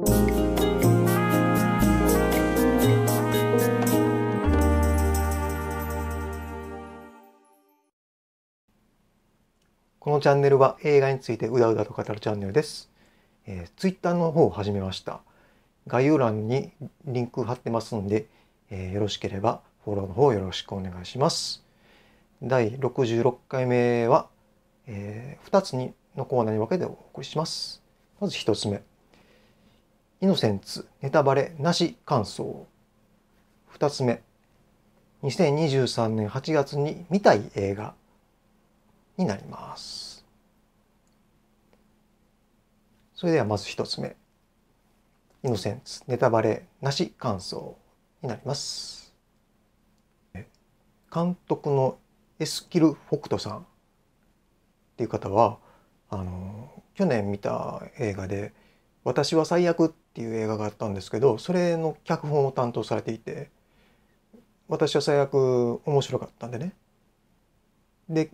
このチャンネルは映画についてうだうだと語るチャンネルです。えー、ッターの方を始めました。概要欄にリンク貼ってますので、えー、よろしければフォローの方よろしくお願いします。第66回目は、えー、2つにのコーナーに分けてお送りします。まず1つ目。イノセンツネタバレなし感想2つ目2023年8月に見たい映画になりますそれではまず1つ目イノセンツネタバレなし感想になります監督のエスキル・フォクトさんっていう方はあの去年見た映画で「私は最悪」っていう映画があったんですけどそれの脚本を担当されていて私は最悪面白かったんでねで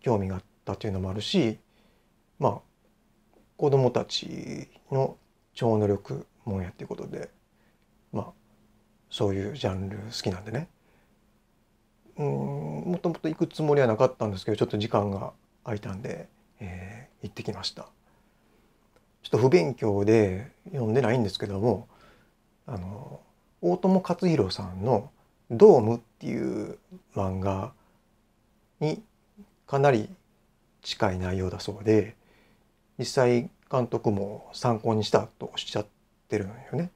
興味があったというのもあるしまあ子供たちの超能力もんやっていうことでまあそういうジャンル好きなんでねうんもともと行くつもりはなかったんですけどちょっと時間が空いたんで、えー、行ってきました。ちょっと不勉強で読んでないんですけどもあの大友克洋さんの「ドーム」っていう漫画にかなり近い内容だそうで実際監督も参考にしたとおっしゃってるのよね。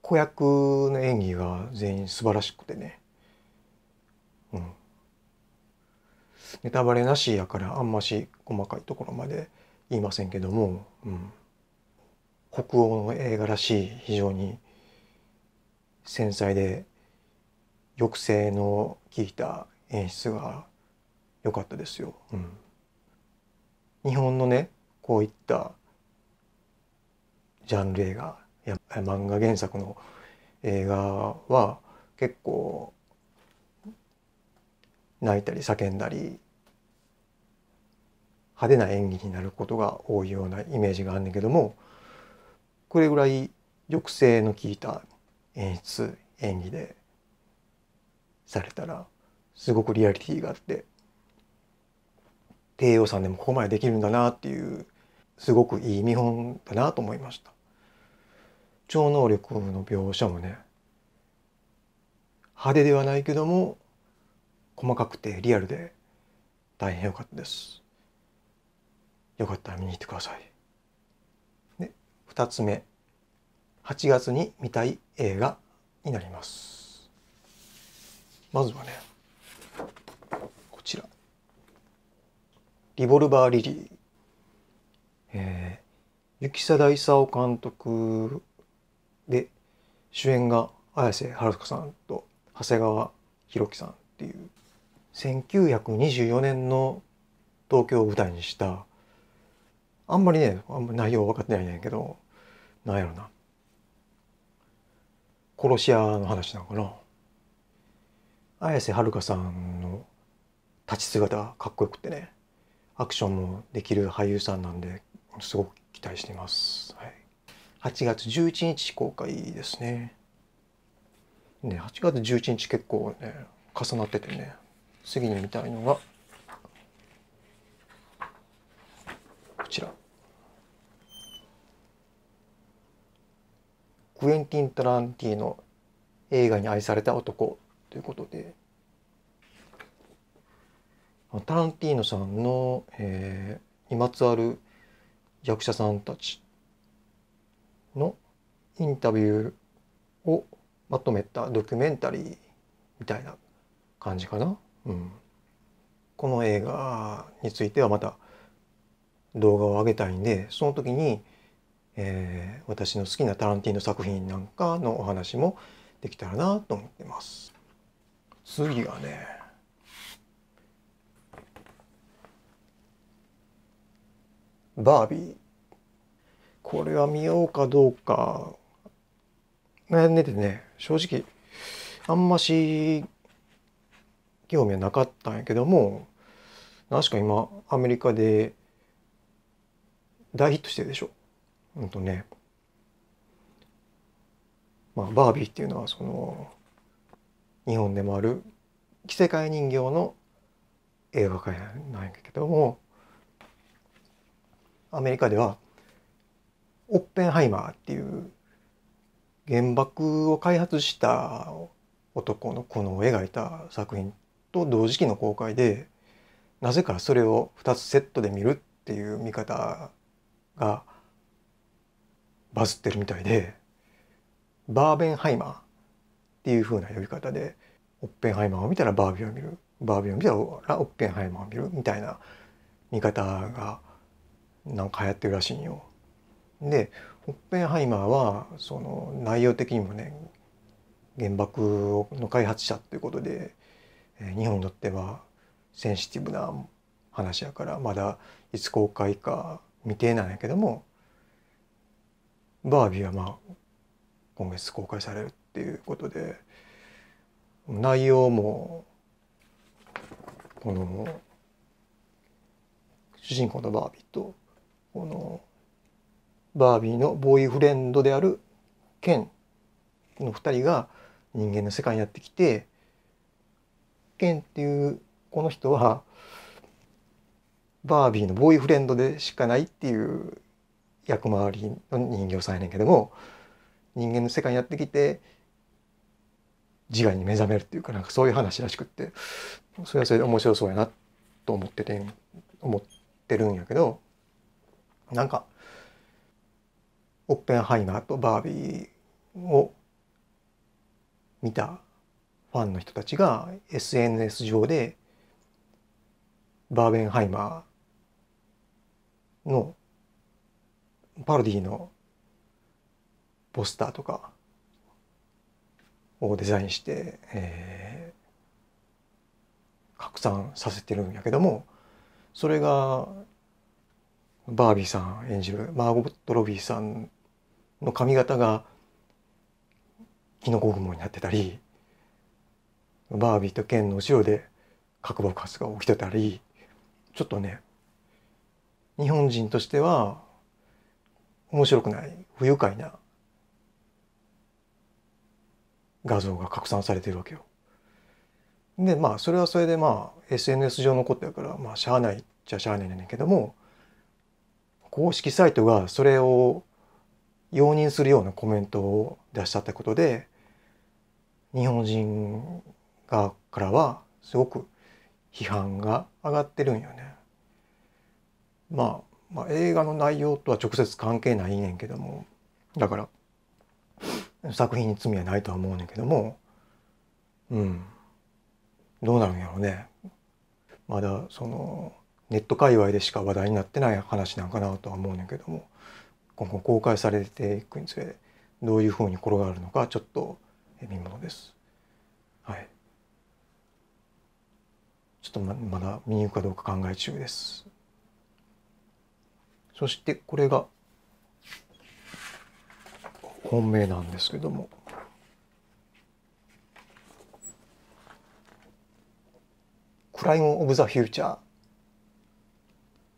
子役の演技が全員素晴らしくてね、うん、ネタバレなしやからあんまし細かいところまで言いませんけども、うん、北欧の映画らしい非常に繊細で抑制の効いた演出が良かったですよ。うん、日本のねこういったジャンル映画や漫画原作の映画は結構泣いたり叫んだり派手な演技になることが多いようなイメージがあるんだけどもこれぐらい抑制の効いた演出演技でされたらすごくリアリティがあって低予算でもここまでできるんだなっていうすごくいい見本だなと思いました。超能力の描写もね派手ではないけども細かくてリアルで大変良かったです。よかったら見に行ってください。で2つ目8月に見たい映画になります。まずはねこちら「リボルバー・リリー」えー、雪貞勲監督で主演が綾瀬はるかさんと長谷川博樹さんっていう1924年の東京を舞台にしたあんまりねあんま内容分かってないんやけどなんやろな殺し屋の話なのかな綾瀬はるかさんの立ち姿かっこよくてねアクションもできる俳優さんなんですごく期待しています、はい、8月11日公開ですねね8月11日結構ね重なっててね次に見たいのが「ちらクエンティン・タランティーノ映画に愛された男ということでタランティーノさんの、えー、にまつわる役者さんたちのインタビューをまとめたドキュメンタリーみたいな感じかな。うん、この映画についてはまた動画を上げたいんでその時に、えー、私の好きなタランティーノ作品なんかのお話もできたらなと思ってます。次がね「バービー」これは見ようかどうか悩んでてね正直あんまし興味はなかったんやけども確か今アメリカで大ヒットしてるでしょ。ほんとね。まあ、バービーっていうのはその日本でもある着せ替え人形の映画界なんやけどもアメリカではオッペンハイマーっていう原爆を開発した男の子のを描いた作品と同時期の公開でなぜかそれを2つセットで見るっていう見方がバズってるみたいでバーベンハイマーっていう風な呼び方でオッペンハイマーを見たらバービーを見るバービーを見たらオッペンハイマーを見るみたいな見方がなんか流行ってるらしいんよ。でオッペンハイマーはその内容的にもね原爆の開発者ということで日本にとってはセンシティブな話やからまだいつ公開か未定なんやけどもバービーはまあ今月公開されるっていうことで内容もこの主人公のバービーとこのバービーのボーイフレンドであるケンの2人が人間の世界にやってきてケンっていうこの人はバービーのボーイフレンドでしかないっていう役回りの人形さんやねんけども人間の世界にやってきて自我に目覚めるっていうかなんかそういう話らしくってそれはそれで面白そうやなと思ってて思ってるんやけどなんかオッペンハイマーとバービーを見たファンの人たちが SNS 上でバーベンハイマーのパロディのポスターとかをデザインして、えー、拡散させてるんやけどもそれがバービーさん演じるマーゴット・ロビーさんの髪型がキノコ雲になってたりバービーとケンの後ろで核爆発が起きてたりちょっとね日本人としては面白くない不愉快な画像が拡散されてるわけよ。でまあそれはそれでまあ SNS 上のことやからまあしゃあないっちゃしゃあないんだけども公式サイトがそれを容認するようなコメントを出しちゃったことで日本人側からはすごく批判が上がってるんよね。まあ、まあ、映画の内容とは直接関係ないねんけどもだから作品に罪はないとは思うねんけどもうんどうなるんやろうねまだそのネット界隈でしか話題になってない話なんかなとは思うねんけども今後公開されていくにつれどういうふうに転がるのかちょっと見ものです。はい、ちょっとままだ見に行くかどうか考え中です。そしてこれが本命なんですけども。クライム・オブ・ザ・フューチャ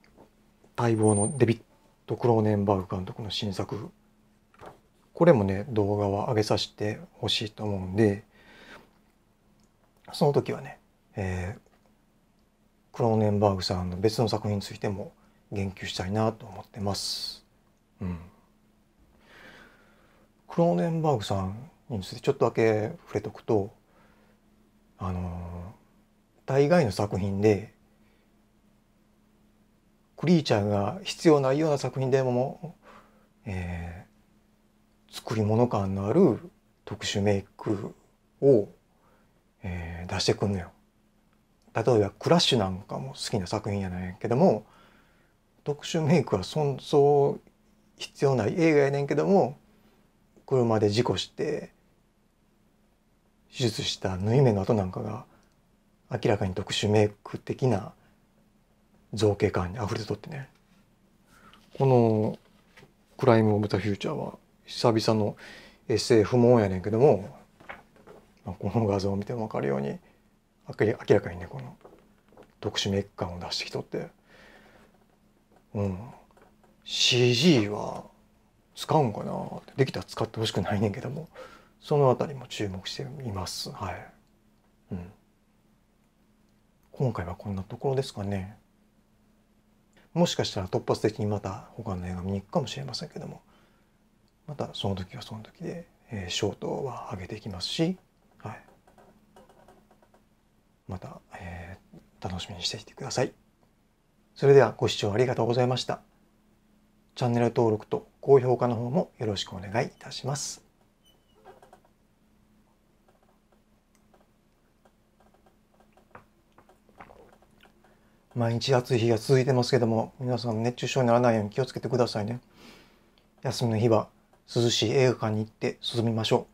ー待望のデビッド・クローネンバーグ監督の新作これもね動画は上げさせてほしいと思うんでその時はね、えー、クローネンバーグさんの別の作品についても言及したいなと思ってます。うん、クローネンバーグさんについてちょっとだけ触れとくとあの大概の作品でクリーチャーが必要ないような作品でも、えー、作り物感のある特殊メイクを、えー、出してくんのよ。例えば「クラッシュ」なんかも好きな作品やないけども特殊メイクはそう必要ない映画やねんけども車で事故して手術した縫い目の跡なんかが明らかに特殊メイク的な造形感にあふれてとってねこの「クライム・オブ・ザ・フューチャー」は久々の SF もんやねんけども、まあ、この画像を見ても分かるように明らかにねこの特殊メイク感を出してきとって。うん、CG は使うんかなできたら使ってほしくないねんけどもその辺りも注目していますはい、うん、今回はこんなところですかねもしかしたら突発的にまた他の映画見に行くかもしれませんけどもまたその時はその時で、えー、ショートは上げていきますし、はい、また、えー、楽しみにしていてください。それではご視聴ありがとうございました。チャンネル登録と高評価の方もよろしくお願いいたします。毎日暑い日が続いてますけども、皆さん熱中症にならないように気をつけてくださいね。休みの日は涼しい映画館に行って涼みましょう。